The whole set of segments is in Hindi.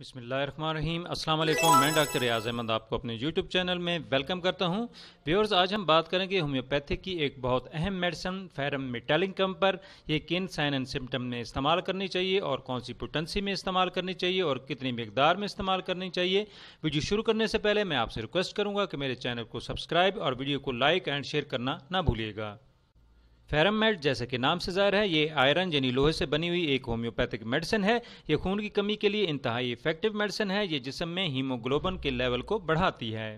बिसमीम अस्सलाम वालेकुम मैं डॉक्टर रियाज अहमद आपको अपने यूट्यूब चैनल में वेलकम करता हूं व्यूअर्स आज हम बात करेंगे होम्योपैथी की एक बहुत अहम मेडिसिन फेरम कम पर यह किन साइन एंड सिम्टम में इस्तेमाल करनी चाहिए और कौन सी पोटेंसी में इस्तेमाल करनी चाहिए और कितनी मकदार में इस्तेमाल करनी चाहिए वीडियो शुरू करने से पहले मैं आपसे रिक्वेस्ट करूँगा कि मेरे चैनल को सब्सक्राइब और वीडियो को लाइक एंड शेयर करना ना भूलिएगा मेट जैसे कि नाम से जाहिर है ये आयरन यानी लोहे से बनी हुई एक होम्योपैथिक मेडिसिन है ये खून की कमी के लिए इंतहाई इफेक्टिव मेडिसिन है ये जिसम में हीमोग्लोबन के लेवल को बढ़ाती है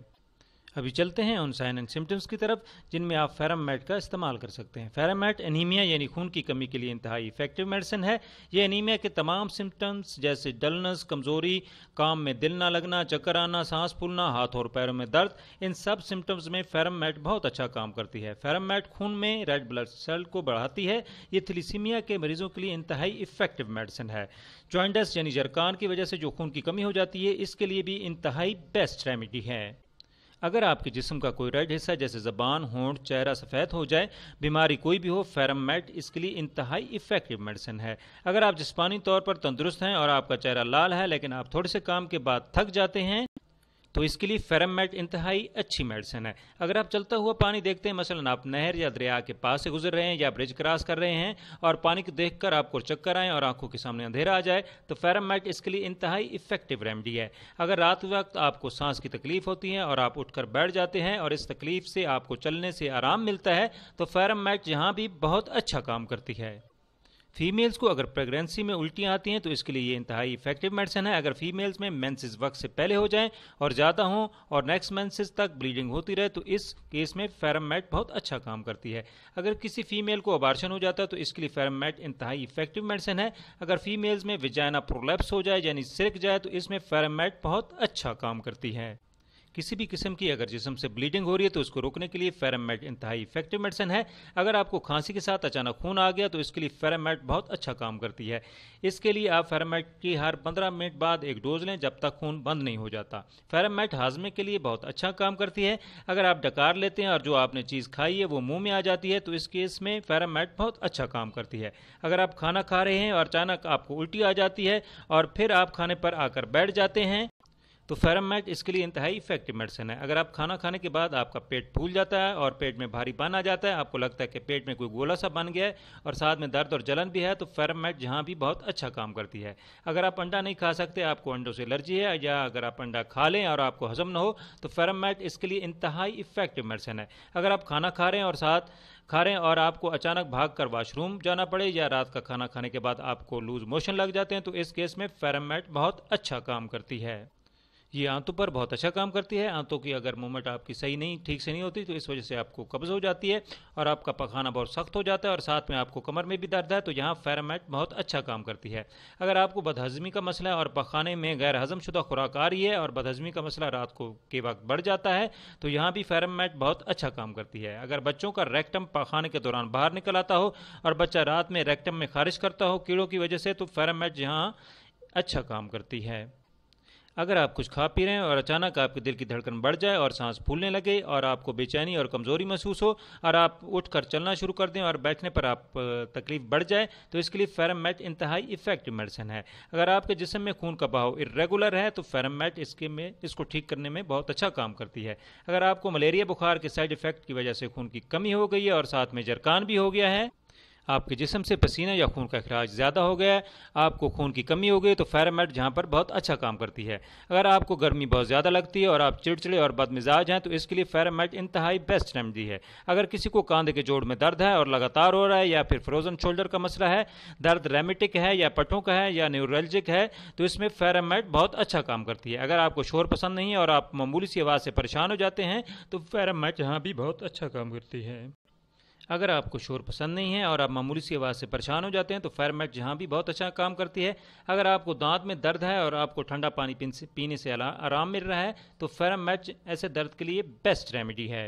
अभी चलते हैं उन साइन एंड सिम्टम्स की तरफ जिनमें आप मैट का इस्तेमाल कर सकते हैं फेरामेट एनीमिया यानी खून की कमी के लिए इंतहाई इफेक्टिव मेडिसिन है ये एनीमिया के तमाम सिम्टम्स जैसे डलनेस कमजोरी काम में दिल ना लगना चक्कर आना सांस फूलना हाथ और पैरों में दर्द इन सब सिम्टम्स में मैट बहुत अच्छा काम करती है मैट खून में रेड ब्लड सेल को बढ़ाती है ये थलिसीमिया के मरीजों के लिए इंतहाई इफेक्टिव मेडिसिन है जॉइंडस यानी जरकान की वजह से जो खून की कमी हो जाती है इसके लिए भी इंतहाई बेस्ट रेमिडी है अगर आपके जिस्म का कोई रेड हिस्सा जैसे ज़बान होंड चेहरा सफ़ेद हो जाए बीमारी कोई भी हो फेरमेट इसके लिए इंतहाई इफ़ेक्टिव मेडिसिन है अगर आप जिसमानी तौर पर तंदुरुस्त हैं और आपका चेहरा लाल है लेकिन आप थोड़े से काम के बाद थक जाते हैं तो इसके लिए फेरम मैट इंतहाई अच्छी मेडिसिन है अगर आप चलता हुआ पानी देखते हैं मसलन आप नहर या दरिया के पास से गुजर रहे हैं या ब्रिज क्रॉस कर रहे हैं और पानी को देख कर आपको चक्कर आएँ और आंखों के सामने अंधेरा आ जाए तो फेरम मैट इसके लिए इंतहाई इफेक्टिव रेमडी है अगर रात वक्त आपको सांस की तकलीफ होती है और आप उठकर बैठ जाते हैं और इस तकलीफ से आपको चलने से आराम मिलता है तो फेरम मैट यहाँ भी बहुत अच्छा काम करती है फीमेल्स को अगर प्रेगनेंसी में उल्टियाँ आती हैं तो इसके लिए ये इंतहाई इफेक्टिव मेडिसिन है अगर फीमेल्स में मेंसेस वक्त से पहले हो जाएं और ज़्यादा हों और नेक्स्ट मेंसेस तक ब्लीडिंग होती रहे तो इस केस में फेरममेट बहुत अच्छा काम करती है अगर किसी फीमेल को अबार्शन हो जाता है तो इसके लिए फेरममेट इंतहाई इफेक्टिव मेडिसिन है अगर फीमेल्स में विजाइना प्रोलेप्स हो जाए यानी सिरक जाए तो इसमें फेरममेट बहुत अच्छा काम करती है किसी भी किस्म की अगर जिसम से ब्लीडिंग हो रही है तो उसको रोकने के लिए फेरामेट इंतहाई इफेक्टिव मेडिसिन है अगर आपको खांसी के साथ अचानक खून आ गया तो इसके लिए फेरामेट बहुत अच्छा काम करती है इसके लिए आप फेरामेट की हर पंद्रह मिनट बाद एक डोज लें जब तक खून बंद नहीं हो जाता फेरामेट हाजमे के लिए बहुत अच्छा काम करती है अगर आप डकार लेते हैं और जो आपने चीज़ खाई है वो मुँह में आ जाती है तो इस केस में फेरामेट बहुत अच्छा काम करती है अगर आप खाना खा रहे हैं और अचानक आपको उल्टी आ जाती है और फिर आप खाने पर आकर बैठ जाते हैं तो फेरम मैट इसके लिए इंतहाई इफेक्टिव मेडिसिन है अगर आप खाना खाने के बाद आपका पेट फूल जाता है और पेट में भारी पान आ जाता है आपको लगता है कि पेट में कोई गोला सा बन गया है और साथ में दर्द और जलन भी है तो फेरम मैट जहाँ भी बहुत अच्छा काम करती है अगर आप अंडा नहीं खा सकते आपको अंडों से एलर्जी है या अगर आप अंडा खा लें और आपको हजम ना हो तो फेरम मैट इसके लिए इंतहाई इफेक्टिव मेडिसिन है अगर आप खाना खा रहे हैं और साथ खा रहे हैं और आपको अचानक भाग कर वाशरूम जाना पड़े या रात का खाना खाने के बाद आपको लूज मोशन लग जाते हैं तो इस केस में फेरम मैट बहुत अच्छा काम करती है ये आंतों पर बहुत अच्छा काम करती है आंतों की अगर मूवमेंट आपकी सही नहीं ठीक से नहीं होती तो इस वजह से आपको कब्ज़ हो जाती है और आपका पखाना बहुत सख्त हो जाता है और साथ में आपको कमर में भी दर्द है तो यहाँ फेरामेट बहुत अच्छा काम करती है अगर आपको बदहज़मी का मसला है और पखाने में गैर हज़मशुदा खुराक आ रही है और बदहज़मी का मसला रात को के वक्त बढ़ जाता है तो यहाँ भी फेरामेट बहुत अच्छा काम करती है अगर बच्चों का रेक्टम पखाने के दौरान बाहर निकल आता हो और बच्चा रात में रेक्टम में खारिज करता हो कीड़ों की वजह से तो फेरामेट यहाँ अच्छा काम करती है अगर आप कुछ खा पी रहे हैं और अचानक आपके दिल की धड़कन बढ़ जाए और सांस फूलने लगे और आपको बेचैनी और कमज़ोरी महसूस हो और आप उठकर चलना शुरू कर दें और बैठने पर आप तकलीफ बढ़ जाए तो इसके लिए फेरमैट इंतहाई इफेक्टिव मेडिसिन है अगर आपके जिसम में खून का बहाव इरेगुलर है तो फेरमैट इसके में इसको ठीक करने में बहुत अच्छा काम करती है अगर आपको मलेरिया बुखार के साइड इफेक्ट की वजह से खून की कमी हो गई है और साथ में जरकान भी हो गया है आपके जिसम से पसीना या खून का अखराज ज़्यादा हो गया है आपको खून की कमी हो गई तो फैरामेट जहाँ पर बहुत अच्छा काम करती है अगर आपको गर्मी बहुत ज़्यादा लगती है और आप चिड़चिड़े और बदमिजाज हैं तो इसके लिए फैरामेट इंतहाई बेस्ट रेमडी है अगर किसी को कांधे के जोड़ में दर्द है और लगातार हो रहा है या फिर फ्रोजन शोल्डर का मसला है दर्द रेमिटिक है या पटों का है या न्यूरलजिक है तो इसमें फैरामेट बहुत अच्छा काम करती है अगर आपको शोर पसंद नहीं है और आप मामूली सी आवाज़ से परेशान हो जाते हैं तो फैरामेट यहाँ भी बहुत अच्छा काम करती है अगर आपको शोर पसंद नहीं है और आप मामूली सी आवाज़ से परेशान हो जाते हैं तो फायर मैट जहाँ भी बहुत अच्छा काम करती है अगर आपको दांत में दर्द है और आपको ठंडा पानी पीने से आराम मिल रहा है तो फेरम मैच ऐसे दर्द के लिए बेस्ट रेमेडी है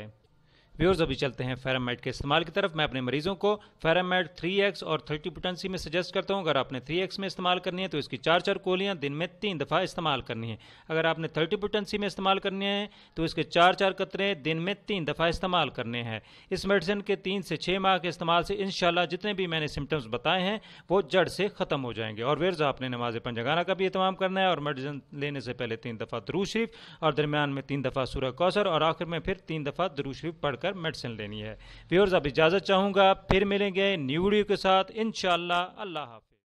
व्यूर्स अभी चलते हैं फेरामेट के इस्तेमाल की तरफ मैं अपने मरीजों को फेरामेड 3x और 30 पोटेंसी में सजेस्ट करता हूं अगर आपने 3x में इस्तेमाल करनी है तो इसकी चार चार गोलियाँ दिन में तीन दफ़ा इस्तेमाल करनी है अगर आपने 30 पोटेंसी में इस्तेमाल करनी है तो इसके चार चार कतरे दिन में तीन दफ़ा इस्तेमाल करने हैं इस मेडिसिन के तीन से छः माह के इस्तेमाल से इन जितने भी मैंने सिम्टम्स बताए हैं वो जड़ से ख़त्म हो जाएंगे और वेर्जा आपने नमाज पंजगाना का भी इतमाम करना है और मेडिसिन लेने से पहले तीन दफ़ा दरू शरीफ और दरमियान में तीन दफ़ा सूर्य कौसर और आखिर में फिर तीन दफ़ा दरू शरीफ पढ़कर लेकर मेडिसिन लेनी है व्यवर्स अब इजाज़त चाहूँगा फिर मिलेंगे न्यू वीडियो के साथ इन अल्लाह हाफ